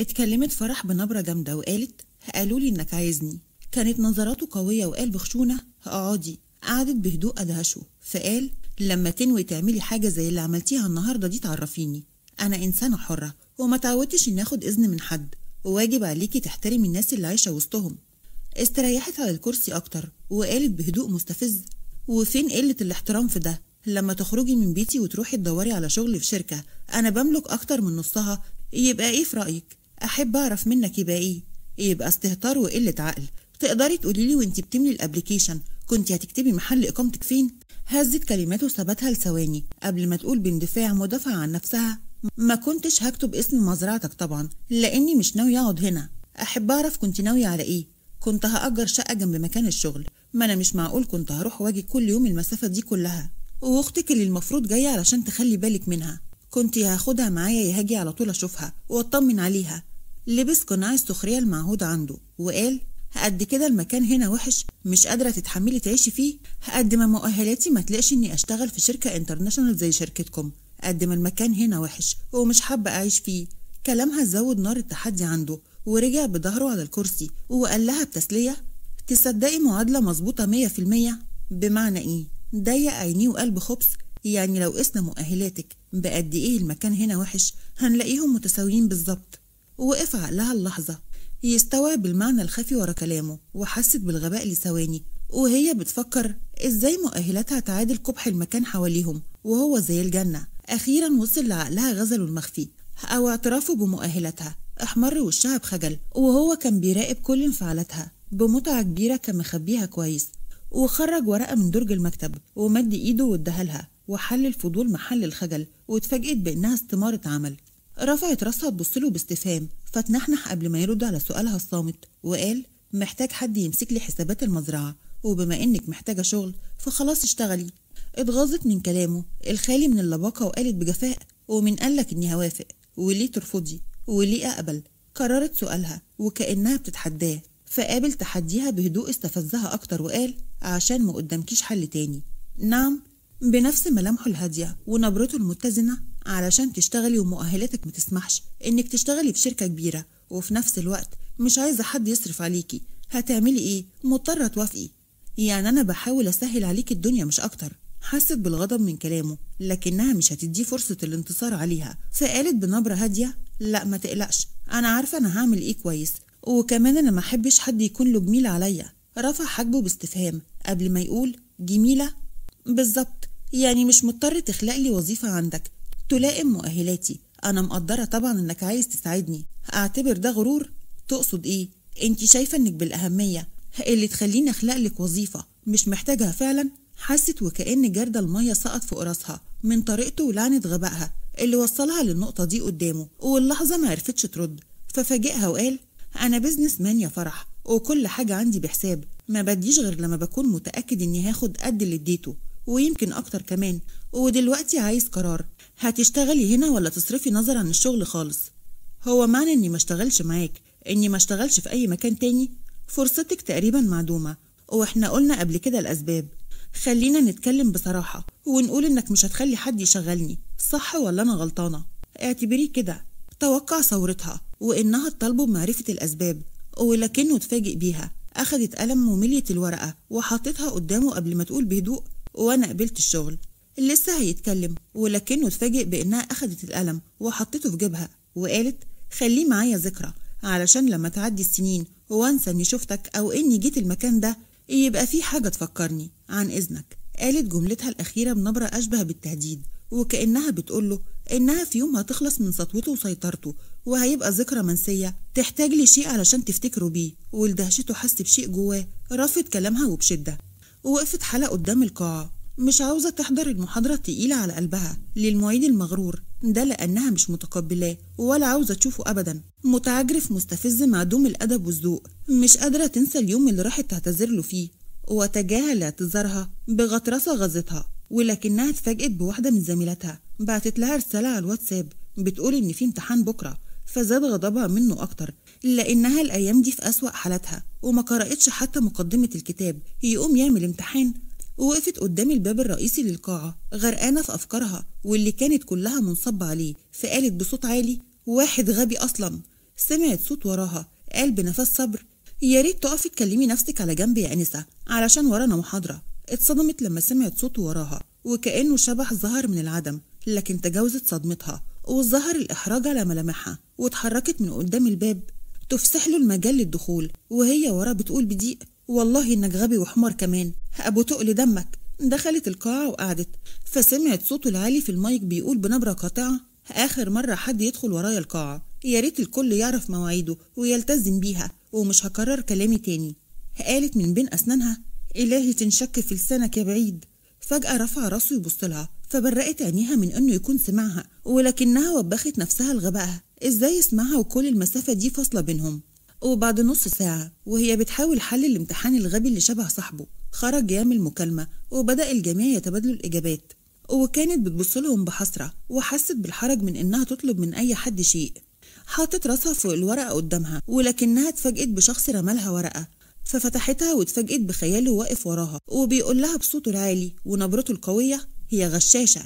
اتكلمت فرح بنبرة جامدة وقالت قالوا لي إنك عايزني كانت نظراته قوية وقال بخشونة اقعدي قعدت بهدوء أدهشه فقال لما تنوي تعملي حاجة زي اللي عملتيها النهاردة دي تعرفيني أنا إنسانة حرة وما تعودتش إن آخد إذن من حد وواجب عليكي تحترمي الناس اللي عايشة وسطهم استريحت على الكرسي أكتر وقالت بهدوء مستفز وفين قلة الاحترام في ده لما تخرجي من بيتي وتروحي تدوري على شغل في شركة أنا بملك أكتر من نصها يبقى إيه في رأيك أحب أعرف منك يبقى إيه يبقى استهتار وقلة عقل تقدري تقولي لي وانت بتملي الابلكيشن كنت هتكتبي محل اقامتك فين هزت كلماته ثبتها لثواني قبل ما تقول باندفاع مدافعة عن نفسها ما كنتش هكتب اسم مزرعتك طبعا لاني مش ناوي اقعد هنا احب اعرف كنت ناويه على ايه كنت هاجر شقه جنب مكان الشغل ما انا مش معقول كنت هروح واجي كل يوم المسافه دي كلها واختك اللي المفروض جايه علشان تخلي بالك منها كنت هاخدها معايا يا هاجي على طول اشوفها واطمن عليها لبس قناع السخرية المعهود عنده وقال قد كده المكان هنا وحش مش قادرة تتحملي تعيشي فيه قد ما مؤهلاتي ما تلاقش اني اشتغل في شركة انترناشونال زي شركتكم قد ما المكان هنا وحش ومش حابة اعيش فيه كلامها زود نار التحدي عنده ورجع بظهره على الكرسي وقال لها بتسلية تصدقي معادلة مظبوطة مية في المية بمعنى ايه ضيق عينيه وقلب خبز يعني لو قسنا مؤهلاتك بقد ايه المكان هنا وحش هنلاقيهم متساويين بالظبط ووقفها لها اللحظة يستوعب المعنى الخفي ورا كلامه وحست بالغباء لثواني وهي بتفكر ازاي مؤهلاتها تعادل قبح المكان حواليهم وهو زي الجنة أخيرا وصل لعقلها غزله المخفي أو اعترافه بمؤهلاتها احمر وشها بخجل وهو كان بيراقب كل انفعالاتها بمتعة كبيرة كان مخبيها كويس وخرج ورقة من درج المكتب ومد إيده واداها لها وحل الفضول محل الخجل واتفاجئت بإنها استمارة عمل رفعت راسها تبص له باستفهام فتنحنح قبل ما يرد على سؤالها الصامت وقال محتاج حد يمسك لي حسابات المزرعة وبما إنك محتاجة شغل فخلاص اشتغلي اتغاظت من كلامه الخالي من اللباقة وقالت بجفاء ومن قالك إني هوافق وليه ترفضي وليه أقبل كررت سؤالها وكأنها بتتحداه فقابل تحديها بهدوء استفزها أكتر وقال عشان ما قدامكيش حل تاني نعم بنفس ملامحه الهادية ونبرته المتزنة علشان تشتغلي ومؤهلاتك متسمحش إنك تشتغلي في شركة كبيرة وفي نفس الوقت مش عايزة حد يصرف عليكي هتعملي إيه؟ مضطرة توافقي يعني أنا بحاول أسهل عليكي الدنيا مش أكتر حست بالغضب من كلامه لكنها مش هتديه فرصة الانتصار عليها فقالت بنبرة هادية لا ما تقلقش أنا عارفة أنا هعمل إيه كويس وكمان أنا ما أحبش حد يكون له جميل عليا رفع حاجبه باستفهام قبل ما يقول جميلة بالظبط يعني مش مضطر تخلق لي وظيفة عندك تلائم مؤهلاتي أنا مقدرة طبعا إنك عايز تساعدني أعتبر ده غرور تقصد إيه؟ أنت شايفة إنك بالأهمية اللي تخليني أخلق لك وظيفة مش محتاجها فعلا حست وكأن جردة المية سقط فوق راسها من طريقته ولعنة غبائها اللي وصلها للنقطة دي قدامه واللحظة ما عرفتش ترد ففاجئها وقال أنا بزنس مان يا فرح وكل حاجة عندي بحساب ما بديش غير لما بكون متأكد إني هاخد قد اللي اديته ويمكن أكتر كمان ودلوقتي عايز قرار هتشتغلي هنا ولا تصرفي نظر عن الشغل خالص هو معنى إني ما اشتغلش معاك إني ما اشتغلش في أي مكان تاني فرصتك تقريبا معدومة وإحنا قلنا قبل كده الأسباب خلينا نتكلم بصراحة ونقول إنك مش هتخلي حد يشغلني صح ولا أنا غلطانة اعتبريه كده توقع ثورتها وإنها تطالبه بمعرفة الأسباب ولكنه اتفاجئ بيها أخدت قلم ومليت الورقة وحطتها قدامه قبل ما تقول بهدوء وأنا قبلت الشغل لسه هيتكلم ولكنه اتفاجئ بإنها أخدت القلم وحطته في جيبها وقالت خليه معايا ذكرى علشان لما تعدي السنين وانسى اني شفتك او اني جيت المكان ده يبقى في حاجة تفكرني عن إذنك قالت جملتها الأخيرة بنبرة أشبه بالتهديد وكأنها بتقوله إنها في يوم هتخلص من سطوته وسيطرته وهيبقى ذكرى منسية تحتاج لشيء علشان تفتكره بيه ولدهشته حس بشيء جواه رفض كلامها وبشدة ووقفت حلا قدام القاعة مش عاوزة تحضر المحاضرة التقيلة على قلبها للمعيد المغرور ده لأنها مش متقبلاه ولا عاوزة تشوفه أبدا متعجرف مستفز معدوم الأدب والذوق مش قادرة تنسى اليوم اللي راحت تعتذر له فيه وتجاهل اعتذارها بغطرسة غزتها ولكنها اتفاجئت بواحدة من زميلاتها بعتت لها رسالة على الواتساب بتقول إن في امتحان بكرة فزاد غضبها منه أكتر إلا إنها الأيام دي في أسوأ حالاتها وما قرأتش حتى مقدمة الكتاب يقوم يعمل امتحان ووقفت قدام الباب الرئيسي للقاعة غرقانة في أفكارها واللي كانت كلها منصبة عليه فقالت بصوت عالي واحد غبي أصلا سمعت صوت وراها قال بنفس صبر يا ريت تقفي تكلمي نفسك على جنب يا أنسة علشان ورانا محاضرة اتصدمت لما سمعت صوت وراها وكأنه شبح ظهر من العدم لكن تجاوزت صدمتها وظهر الإحراج على ملامحها واتحركت من قدام الباب تفسح له المجال للدخول وهي وراه بتقول بضيق والله انك غبي وحمار كمان ابو تقل دمك دخلت القاعة وقعدت فسمعت صوته العالي في المايك بيقول بنبرة قاطعة آخر مرة حد يدخل ورايا القاعة يا ريت الكل يعرف مواعيده ويلتزم بيها ومش هكرر كلامي تاني قالت من بين أسنانها إلهي تنشك في لسانك يا بعيد فجأة رفع راسه يبص لها فبرقت عينيها من إنه يكون سمعها ولكنها وبخت نفسها لغبائها ازاي اسمعها وكل المسافة دي فاصلة بينهم وبعد نص ساعة وهي بتحاول حل الامتحان الغبي اللي شبه صاحبه خرج يعمل مكالمة وبدأ الجميع يتبادلوا الإجابات وكانت بتبص لهم بحسرة وحست بالحرج من إنها تطلب من أي حد شيء حاطت راسها فوق الورقة قدامها ولكنها اتفاجئت بشخص رمالها ورقة ففتحتها واتفاجئت بخياله واقف وراها وبيقول لها بصوته العالي ونبرته القوية هي غشاشة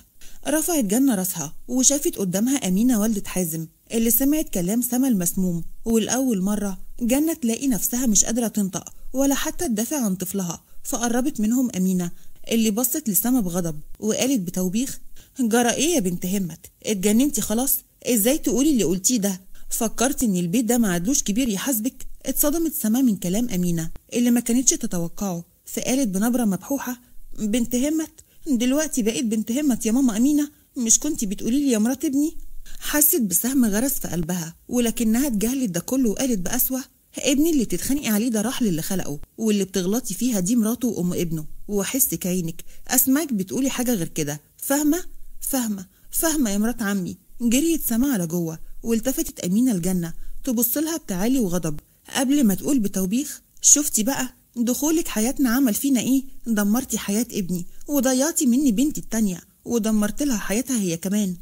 رفعت جنة راسها وشافت قدامها أمينة والدة حازم اللي سمعت كلام سما المسموم والأول مرة جنة تلاقي نفسها مش قادرة تنطق ولا حتى تدافع عن طفلها فقربت منهم أمينة اللي بصت لسما بغضب وقالت بتوبيخ جرى ايه يا بنت همت اتجننتي خلاص ازاي تقولي اللي قلتيه ده فكرت ان البيت ده معدلوش كبير يحاسبك اتصدمت سما من كلام امينه اللي ما كانتش تتوقعه فقالت بنبره مبحوحه بنت همت دلوقتي بقيت بنت همت يا ماما امينه مش كنتي بتقولي لي يا مرات ابني حست بسهم غرس في قلبها ولكنها اتجاهلت ده كله وقالت بأسوأ ابني اللي تتخانقي عليه ده راح للي خلقه واللي بتغلطي فيها دي مراته وام ابنه واحس كعينك اسمعك بتقولي حاجه غير كده فاهمه فاهمه فاهمه يا مرات عمي جريت سما على جوه والتفتت امينه الجنه تبص لها بتعالي وغضب قبل ما تقول بتوبيخ شفتي بقى دخولك حياتنا عمل فينا ايه دمرتي حياه ابني وضيعتي مني بنتي التانيه ودمرت لها حياتها هي كمان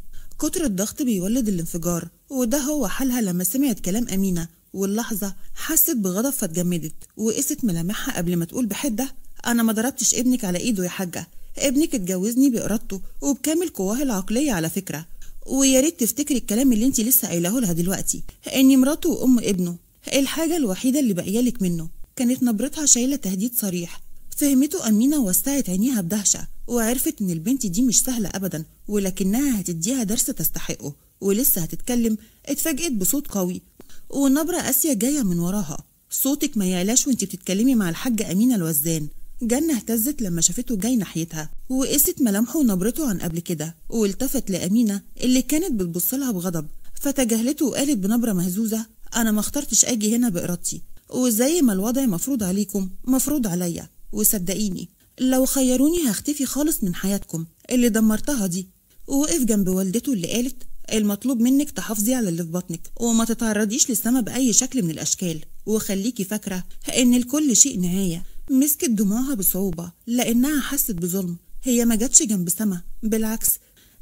كتر الضغط بيولد الانفجار وده هو حالها لما سمعت كلام أمينة واللحظة حست بغضب فاتجمدت وقست ملامحها قبل ما تقول بحدة أنا ما ضربتش ابنك على إيده يا حاجة ابنك اتجوزني بإرادته وبكامل قواه العقلية على فكرة ويا ريت تفتكري الكلام اللي انت لسه قايلاه لها دلوقتي إني مراته وأم ابنه الحاجة الوحيدة اللي باقية لك منه كانت نبرتها شايلة تهديد صريح فهمته أمينة وسعت عينيها بدهشة وعرفت إن البنت دي مش سهلة أبدا ولكنها هتديها درس تستحقه ولسه هتتكلم اتفاجئت بصوت قوي ونبرة قاسية جاية من وراها صوتك ما يعلاش وانت بتتكلمي مع الحاجة أمينة الوزان جنة اهتزت لما شافته جاي ناحيتها وقست ملامحه ونبرته عن قبل كده والتفت لأمينة اللي كانت بتبص لها بغضب فتجاهلته وقالت بنبرة مهزوزة أنا ما اخترتش أجي هنا بإرادتي وزي ما الوضع مفروض عليكم مفروض عليا وصدقيني لو خيروني هختفي خالص من حياتكم اللي دمرتها دي وقف جنب والدته اللي قالت المطلوب منك تحافظي على اللي في بطنك وما تتعرضيش للسما بأي شكل من الأشكال وخليكي فاكرة إن لكل شيء نهاية مسكت دموعها بصعوبة لأنها حست بظلم هي ما جاتش جنب سما بالعكس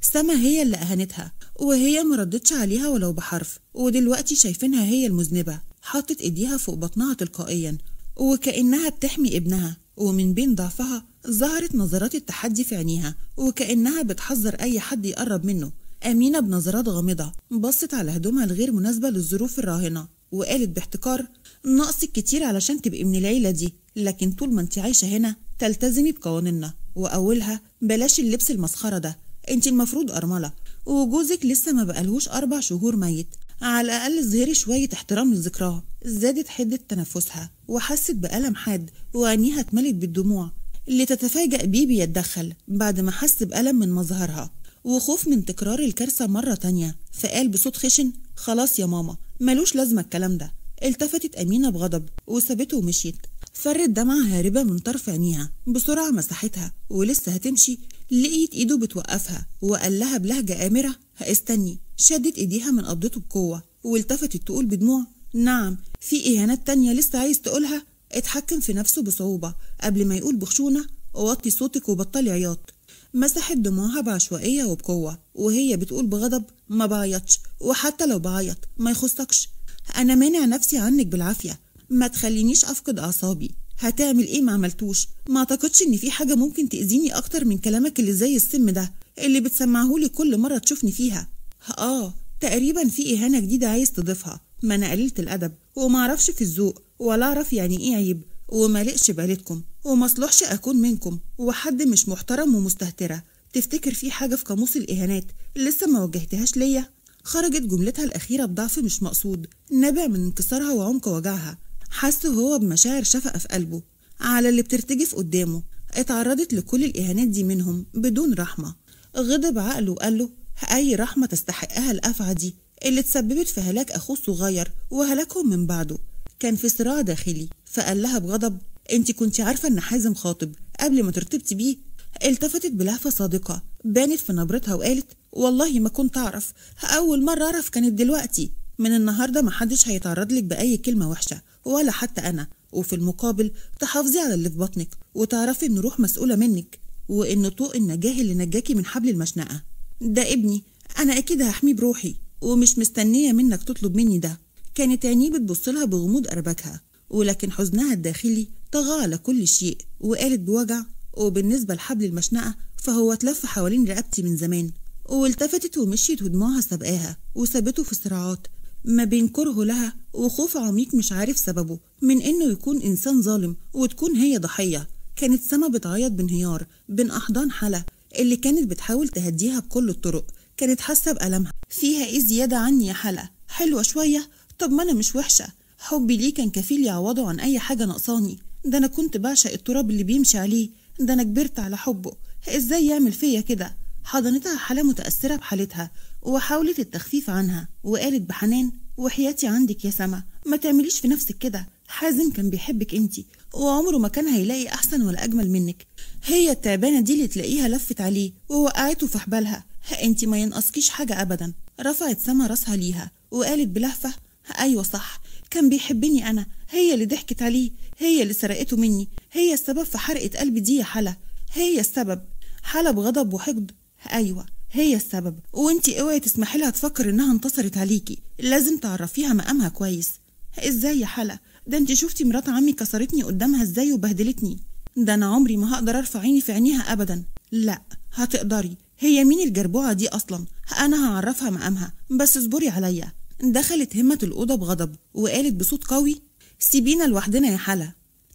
سما هي اللي أهانتها وهي ما ردتش عليها ولو بحرف ودلوقتي شايفينها هي المذنبة حطت إيديها فوق بطنها تلقائيا وكأنها بتحمي ابنها ومن بين ضعفها ظهرت نظرات التحدي في عينيها وكأنها بتحذر أي حد يقرب منه أمينة بنظرات غامضة بصت على هدومها الغير مناسبة للظروف الراهنة وقالت باحتكار ناقصك كتير علشان تبقي من العيلة دي لكن طول ما انت عايشة هنا تلتزمي بقوانيننا وأولها بلاش اللبس المسخرة ده انت المفروض أرملة وجوزك لسه ما بقالهوش أربع شهور ميت على الأقل ظهري شوية احترام لذكراه زادت حدة تنفسها وحست بألم حاد وعينيها اتملت بالدموع تتفاجأ بيه بيتدخل بعد ما حس بألم من مظهرها وخوف من تكرار الكارثة مرة تانية فقال بصوت خشن خلاص يا ماما ملوش لازمة الكلام ده التفتت أمينة بغضب وسابته ومشيت فرت دمعة هاربة من طرف عينيها بسرعة مسحتها ولسه هتمشي لقيت إيده بتوقفها وقال لها بلهجة آمرة هاستني شدت إيديها من قبضته بقوة والتفتت تقول بدموع نعم في إهانات تانية لسه عايز تقولها اتحكم في نفسه بصعوبة قبل ما يقول بخشونة وطي صوتك وبطلي عياط مسحت دموعها بعشوائية وبقوة وهي بتقول بغضب ما بعيطش وحتى لو بعيط ما يخصكش أنا مانع نفسي عنك بالعافية ما تخلينيش أفقد أعصابي هتعمل إيه ما عملتوش ما أعتقدش إن في حاجة ممكن تأذيني أكتر من كلامك اللي زي السم ده اللي بتسمعهولي كل مرة تشوفني فيها آه تقريبا في إهانة جديدة عايز تضيفها ما أنا قليلة الأدب وما أعرفش في الذوق ولا أعرف يعني إيه عيب وما لقش بالتكم ومصلحش أكون منكم وحد مش محترم ومستهترة تفتكر في حاجة في قاموس الإهانات لسه ما وجهتهاش ليا خرجت جملتها الأخيرة بضعف مش مقصود نابع من انكسارها وعمق وجعها حس هو بمشاعر شفقة في قلبه على اللي بترتجف قدامه اتعرضت لكل الإهانات دي منهم بدون رحمة غضب عقله وقال له أي رحمة تستحقها الأفعى دي اللي تسببت في هلاك أخوه الصغير وهلاكهم من بعده كان في صراع داخلي فقال لها بغضب انت كنت عارفة ان حازم خاطب قبل ما ترتبطي بيه التفتت بلهفة صادقة بانت في نبرتها وقالت والله ما كنت أعرف أول مرة أعرف كانت دلوقتي من النهاردة محدش هيتعرض لك بأي كلمة وحشة ولا حتى أنا وفي المقابل تحافظي على اللي في بطنك وتعرفي إن روح مسؤولة منك وإن طوق النجاه اللي نجاكي من حبل المشنقة ده ابني أنا أكيد هحميه بروحي ومش مستنية منك تطلب مني ده كانت عينيه بتبصلها بغموض أربكها ولكن حزنها الداخلي طغى على كل شيء وقالت بوجع وبالنسبة لحبل المشنقة فهو اتلف حوالين رقبتي من زمان والتفتت ومشيت ودموعها سبقاها وسابته في صراعات ما بين كرهه لها وخوف عميق مش عارف سببه من انه يكون انسان ظالم وتكون هي ضحيه كانت سما بتعيط بانهيار بين احضان حلا اللي كانت بتحاول تهديها بكل الطرق كانت حاسة بألمها فيها إيه زيادة عني يا حلا حلوة شوية طب ما أنا مش وحشة حبي ليه كان كفيل يعوضه عن أي حاجة نقصاني ده أنا كنت بعشق التراب اللي بيمشي عليه ده أنا كبرت على حبه إزاي يعمل فيا كده حضنتها حلا متأثرة بحالتها وحاولت التخفيف عنها وقالت بحنان وحياتي عندك يا سما ما تعمليش في نفسك كده حازم كان بيحبك انت وعمره ما كان هيلاقي أحسن ولا أجمل منك هي التعبانة دي اللي تلاقيها لفت عليه ووقعته في حبالها انت ما ينقصكيش حاجة أبدا رفعت سما راسها ليها وقالت بلهفة أيوة صح كان بيحبني أنا هي اللي ضحكت عليه هي اللي سرقته مني هي السبب في حرقة قلبي دي يا حلا هي السبب حلا بغضب وحقد أيوة هي السبب وانت اوعي تسمحي لها تفكر انها انتصرت عليكي لازم تعرفيها مقامها كويس ازاي يا حلا ده انت شفتي مرات عمي كسرتني قدامها ازاي وبهدلتني ده انا عمري ما هقدر ارفع عيني في عينيها ابدا لا هتقدري هي مين الجربوعه دي اصلا انا هعرفها مقامها بس اصبري عليا دخلت همة الأوضة بغضب وقالت بصوت قوي سيبينا لوحدنا يا حلا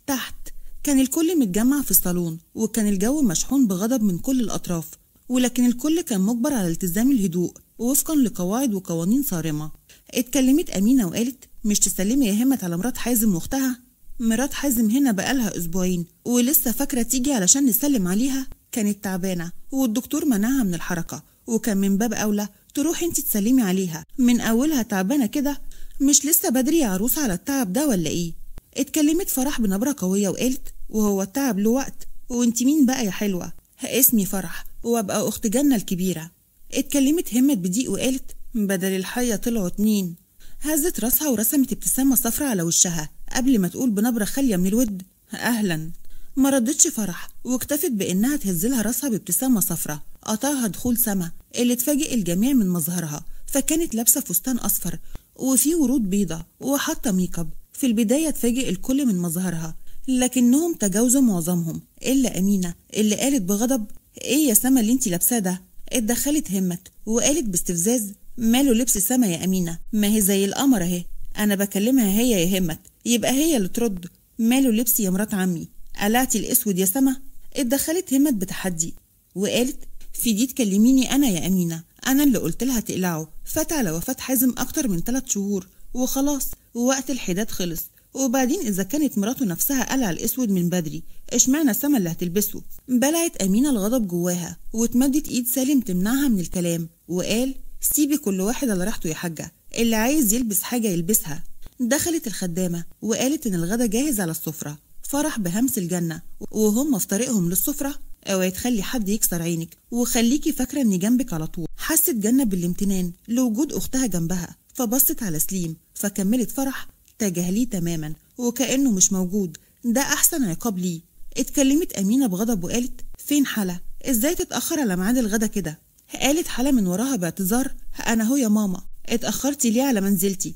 تحت كان الكل متجمع في الصالون وكان الجو مشحون بغضب من كل الأطراف ولكن الكل كان مجبر على التزام الهدوء وفقا لقواعد وقوانين صارمة اتكلمت أمينة وقالت مش تسلمي يا همت على مرات حازم واختها مرات حازم هنا بقالها أسبوعين ولسه فاكرة تيجي علشان نسلم عليها كانت تعبانة والدكتور منعها من الحركة وكان من باب أولى تروحي انت تسلمي عليها من أولها تعبانة كده مش لسه بدري يا عروس على التعب ده ولا إيه اتكلمت فرح بنبرة قوية وقالت وهو التعب له وقت وانت مين بقى يا حلوة اسمي فرح وابقى أخت جنة الكبيرة اتكلمت همت بضيق وقالت بدل الحية طلعوا اتنين هزت راسها ورسمت ابتسامة صفرة على وشها قبل ما تقول بنبرة خالية من الود أهلا ما ردتش فرح واكتفت بإنها تهزلها راسها بابتسامة صفرة قطعها دخول سما اللي اتفاجئ الجميع من مظهرها فكانت لابسة فستان أصفر وفيه ورود بيضة وحاطة ميك اب في البداية اتفاجئ الكل من مظهرها لكنهم تجاوزوا معظمهم إلا أمينة اللي قالت بغضب إيه يا سما اللي أنت لابساه ده اتدخلت همت وقالت باستفزاز ماله لبس سما يا أمينة ما هي زي القمر أهي أنا بكلمها هي يهمك يبقى هي اللي ترد ماله لبس يا مرات عمي قلعتي الأسود يا سما اتدخلت همت بتحدي وقالت في دي تكلميني أنا يا أمينة أنا اللي قلت لها تقلعه فات على وفاة حازم أكتر من ثلاث شهور وخلاص ووقت الحداد خلص وبعدين إذا كانت مراته نفسها قلع الأسود من بدري اشمعنى سما اللي هتلبسه بلعت أمينة الغضب جواها واتمدت إيد سالم تمنعها من الكلام وقال سيبي كل واحد على راحته يا حاجة اللي عايز يلبس حاجة يلبسها دخلت الخدامة وقالت إن الغدا جاهز على السفرة فرح بهمس الجنة وهم في طريقهم للسفرة اوعي تخلي حد يكسر عينك وخليكي فاكرة إني جنبك على طول حست جنة بالامتنان لوجود أختها جنبها فبصت على سليم فكملت فرح تجاهليه تماما وكأنه مش موجود ده أحسن عقاب ليه اتكلمت أمينة بغضب وقالت فين حلا ازاي تتأخر على ميعاد الغدا كده قالت حلا من وراها باعتذار أنا هو يا ماما اتأخرتي ليه على منزلتي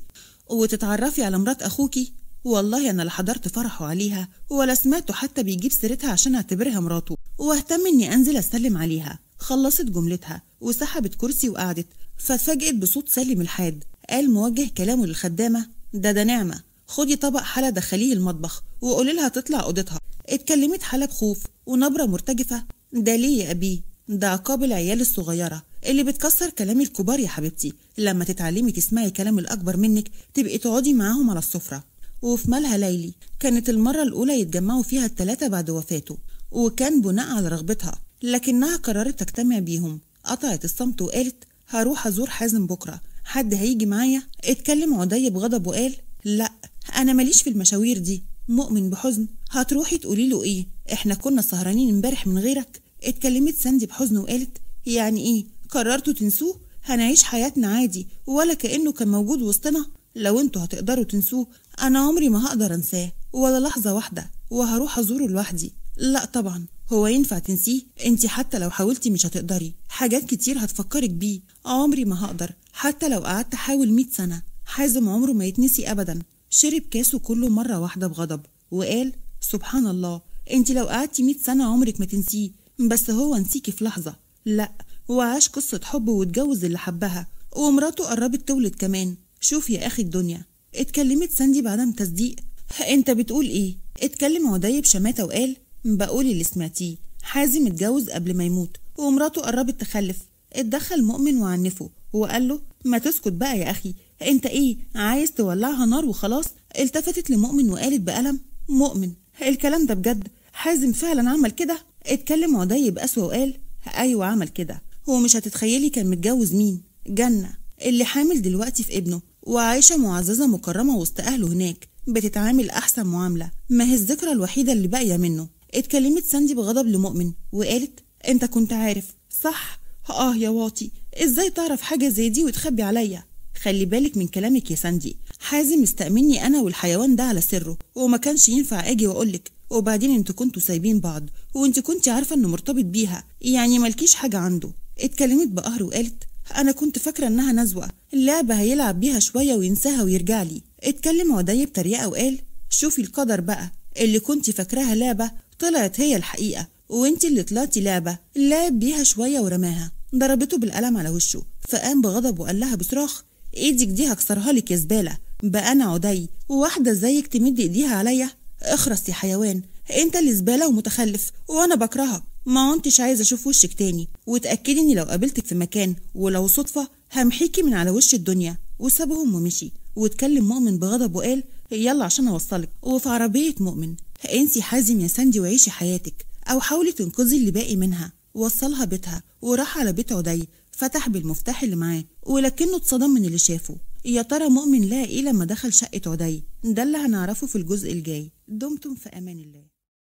وتتعرفي على مرات أخوكي والله أنا لا حضرت فرحه عليها ولا سمعته حتى بيجيب سيرتها عشان أعتبرها مراته واهتم إني أنزل أسلم عليها خلصت جملتها وسحبت كرسي وقعدت فاتفاجئت بصوت سالم الحاد قال موجه كلامه للخدامة ده ده نعمة خدي طبق حلا دخليه المطبخ وقولي لها تطلع أوضتها اتكلمت حلا بخوف ونبرة مرتجفة ده ليه يا أبيه ده عقاب العيال الصغيرة اللي بتكسر كلام الكبار يا حبيبتي لما تتعلمي تسمعي كلام الأكبر منك تبقي تقعدي معاهم على السفرة وفي مالها ليلي كانت المرة الأولى يتجمعوا فيها الثلاثة بعد وفاته وكان بناء على رغبتها لكنها قررت تجتمع بيهم قطعت الصمت وقالت هروح أزور حازم بكرة حد هيجي معايا اتكلم عدي بغضب وقال لا أنا ماليش في المشاوير دي مؤمن بحزن هتروحي تقولي له إيه إحنا كنا سهرانين امبارح من غيرك اتكلمت ساندي بحزن وقالت يعني ايه قررتوا تنسوه هنعيش حياتنا عادي ولا كأنه كان موجود وسطنا لو انتوا هتقدروا تنسوه انا عمري ما هقدر انساه ولا لحظة واحدة وهروح ازوره لوحدي لا طبعا هو ينفع تنسيه انت حتى لو حاولتي مش هتقدري حاجات كتير هتفكرك بيه عمري ما هقدر حتى لو قعدت احاول 100 سنة حازم عمره ما يتنسي ابدا شرب كاسه كله مرة واحدة بغضب وقال سبحان الله انت لو قعدتي 100 سنة عمرك ما تنسيه بس هو نسيكي في لحظة لأ هو عاش قصة حب واتجوز اللي حبها ومراته قربت تولد كمان شوف يا أخي الدنيا اتكلمت ساندي بعدم تصديق انت بتقول ايه اتكلم عدي بشماتة وقال بقول اللي سمعتيه حازم اتجوز قبل ما يموت ومراته قربت تخلف اتدخل مؤمن وعنفه وقال له ما تسكت بقى يا أخي انت ايه عايز تولعها نار وخلاص التفتت لمؤمن وقالت بألم مؤمن الكلام ده بجد حازم فعلا عمل كده اتكلم عدي بقسوة وقال أيوة عمل كده هو مش هتتخيلي كان متجوز مين جنة اللي حامل دلوقتي في ابنه وعايشة معززة مكرمة وسط أهله هناك بتتعامل أحسن معاملة ما هي الذكرى الوحيدة اللي باقية منه اتكلمت ساندي بغضب لمؤمن وقالت انت كنت عارف صح اه يا واطي ازاي تعرف حاجة زي دي وتخبي عليا خلي بالك من كلامك يا ساندي حازم استأمني انا والحيوان ده على سره وما كانش ينفع اجي واقولك وبعدين انتوا كنتوا سايبين بعض وانت كنت عارفه انه مرتبط بيها يعني مالكيش حاجه عنده اتكلمت بقهر وقالت انا كنت فاكره انها نزوه اللعبه هيلعب بيها شويه وينساها ويرجع لي اتكلم عدي بطريقه وقال شوفي القدر بقى اللي كنت فاكراها لعبه طلعت هي الحقيقه وانت اللي طلعتي لعبه لعب بيها شويه ورماها ضربته بالقلم على وشه فقام بغضب وقال لها بصراخ ايدك دي هكسرها لك يا زباله بقى انا عدي وواحده زيك تمد ايديها عليا اخرس يا حيوان انت اللي زباله ومتخلف وانا بكرهك ما انتش عايز اشوف وشك تاني وتاكدي اني لو قابلتك في مكان ولو صدفه همحيكي من على وش الدنيا وسابهم ومشي واتكلم مؤمن بغضب وقال يلا عشان اوصلك وفي عربيه مؤمن انسي حازم يا ساندي وعيشي حياتك او حاولي تنقذي اللي باقي منها وصلها بيتها وراح على بيت عدي فتح بالمفتاح اللي معاه ولكنه اتصدم من اللي شافه يا ترى مؤمن لقى إيه لما دخل شقة عدي؟ ده اللي هنعرفه في الجزء الجاي دمتم في أمان الله